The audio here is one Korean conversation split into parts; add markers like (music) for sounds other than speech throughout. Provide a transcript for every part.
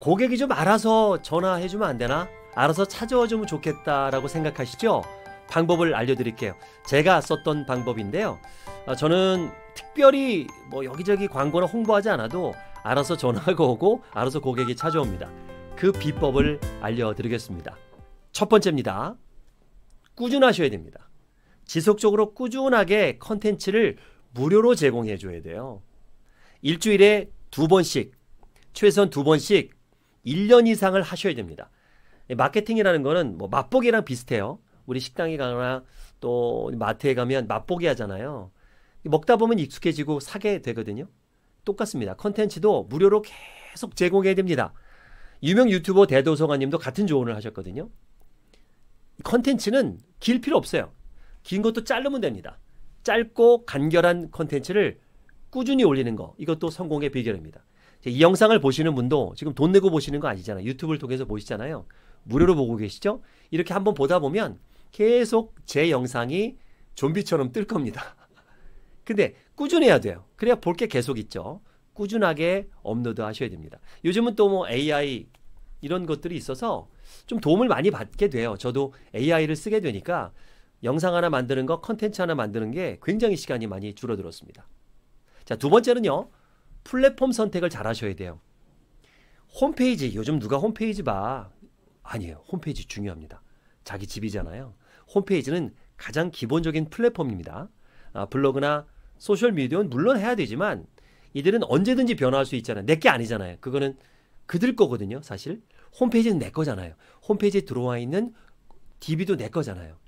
고객이 좀 알아서 전화해주면 안 되나? 알아서 찾아와주면 좋겠다라고 생각하시죠? 방법을 알려드릴게요. 제가 썼던 방법인데요. 어, 저는 특별히 뭐 여기저기 광고나 홍보하지 않아도 알아서 전화가 오고 알아서 고객이 찾아옵니다. 그 비법을 알려드리겠습니다. 첫 번째입니다. 꾸준하셔야 됩니다. 지속적으로 꾸준하게 컨텐츠를 무료로 제공해 줘야 돼요. 일주일에 두 번씩, 최소한 두 번씩 1년 이상을 하셔야 됩니다. 마케팅이라는 거는 뭐 맛보기랑 비슷해요. 우리 식당에 가거나 또 마트에 가면 맛보기 하잖아요. 먹다 보면 익숙해지고 사게 되거든요. 똑같습니다. 컨텐츠도 무료로 계속 제공해야 됩니다. 유명 유튜버 대도서관님도 같은 조언을 하셨거든요. 컨텐츠는 길 필요 없어요. 긴 것도 자르면 됩니다. 짧고 간결한 컨텐츠를 꾸준히 올리는 거 이것도 성공의 비결입니다. 이 영상을 보시는 분도 지금 돈 내고 보시는 거 아니잖아요. 유튜브를 통해서 보시잖아요. 무료로 보고 계시죠? 이렇게 한번 보다 보면 계속 제 영상이 좀비처럼 뜰 겁니다. (laughs) 근데 꾸준해야 돼요. 그래야 볼 게 계속 있죠. 꾸준하게 업로드 하셔야 됩니다. 요즘은 또 뭐 AI 이런 것들이 있어서 좀 도움을 많이 받게 돼요. 저도 AI를 쓰게 되니까 영상 하나 만드는 거, 컨텐츠 하나 만드는 게 굉장히 시간이 많이 줄어들었습니다. 자, 두 번째는요. 플랫폼 선택을 잘 하셔야 돼요. 홈페이지, 요즘 누가 홈페이지 봐. 아니에요. 홈페이지 중요합니다. 자기 집이잖아요. 홈페이지는 가장 기본적인 플랫폼입니다. 아, 블로그나 소셜미디어는 물론 해야 되지만 이들은 언제든지 변화할 수 있잖아요. 내 게 아니잖아요. 그거는 그들 거거든요, 사실. 홈페이지는 내 거잖아요. 홈페이지에 들어와 있는 DB도 내 거잖아요.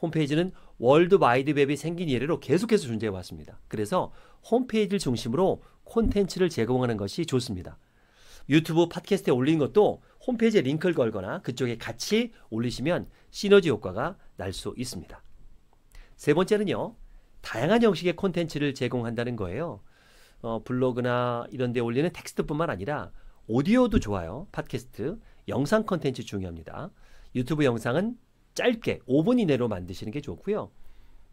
홈페이지는 월드 와이드웹이 생긴 예래로 계속해서 존재해 왔습니다. 그래서 홈페이지를 중심으로 콘텐츠를 제공하는 것이 좋습니다. 유튜브 팟캐스트에 올린 것도 홈페이지에 링크를 걸거나 그쪽에 같이 올리시면 시너지 효과가 날 수 있습니다. 세 번째는요. 다양한 형식의 콘텐츠를 제공한다는 거예요. 어, 블로그나 이런 데 올리는 텍스트뿐만 아니라 오디오도 좋아요. 팟캐스트, 영상 콘텐츠 중요합니다. 유튜브 영상은 짧게 5분 이내로 만드시는 게 좋고요.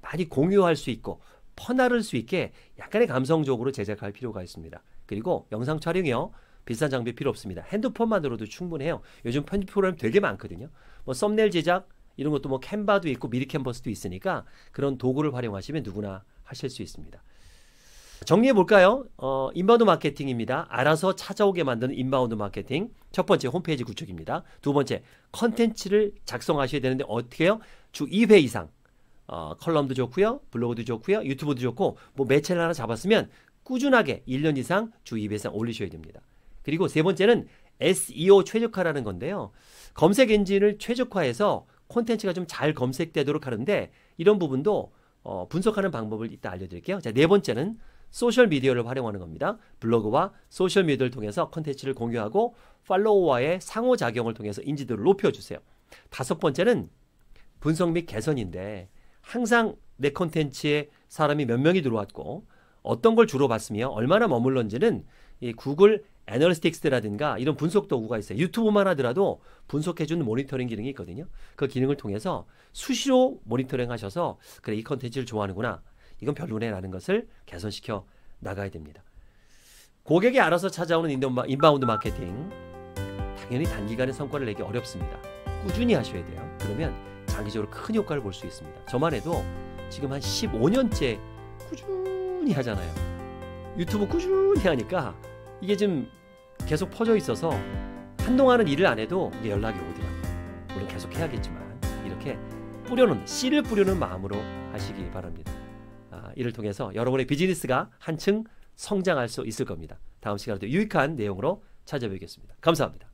많이 공유할 수 있고 퍼나를 수 있게 약간의 감성적으로 제작할 필요가 있습니다. 그리고 영상 촬영이요. 비싼 장비 필요 없습니다. 핸드폰만으로도 충분해요. 요즘 편집 프로그램 되게 많거든요. 뭐 썸네일 제작 이런 것도 뭐 캔바도 있고 미리 캔버스도 있으니까 그런 도구를 활용하시면 누구나 하실 수 있습니다. 정리해 볼까요? 어, 인바운드 마케팅입니다. 알아서 찾아오게 만드는 인바운드 마케팅. 첫 번째 홈페이지 구축입니다. 두 번째 컨텐츠를 작성하셔야 되는데 어떻게 해요? 주 2회 이상 어, 컬럼도 좋고요. 블로그도 좋고요. 유튜브도 좋고 뭐 매체를 하나 잡았으면 꾸준하게 1년 이상 주 2회 상 올리셔야 됩니다. 그리고 세 번째는 SEO 최적화라는 건데요. 검색 엔진을 최적화해서 콘텐츠가 좀 잘 검색되도록 하는데 이런 부분도 어, 분석하는 방법을 이따 알려드릴게요. 자, 네 번째는 소셜 미디어를 활용하는 겁니다. 블로그와 소셜 미디어를 통해서 콘텐츠를 공유하고 팔로워와의 상호작용을 통해서 인지도를 높여주세요. 다섯 번째는 분석 및 개선인데 항상 내 콘텐츠에 사람이 몇 명이 들어왔고 어떤 걸 주로 봤으며 얼마나 머물렀는지는 이 구글 애널리스틱스라든가 이런 분석 도구가 있어요. 유튜브만 하더라도 분석해주는 모니터링 기능이 있거든요. 그 기능을 통해서 수시로 모니터링 하셔서 그래 이 컨텐츠를 좋아하는구나. 이건 별로네라는 것을 개선시켜 나가야 됩니다. 고객이 알아서 찾아오는 인바운드 마케팅 당연히 단기간에 성과를 내기 어렵습니다. 꾸준히 하셔야 돼요. 그러면 장기적으로 큰 효과를 볼 수 있습니다. 저만 해도 지금 한 15년째 꾸준히 하잖아요. 유튜브 꾸준히 하니까 이게 좀 계속 퍼져 있어서 한동안은 일을 안 해도 이게 연락이 오더라고요. 물론 계속 해야겠지만 이렇게 뿌려놓는 씨를 뿌려놓은 마음으로 하시기 바랍니다. 아, 이를 통해서 여러분의 비즈니스가 한층 성장할 수 있을 겁니다. 다음 시간에도 유익한 내용으로 찾아뵙겠습니다. 감사합니다.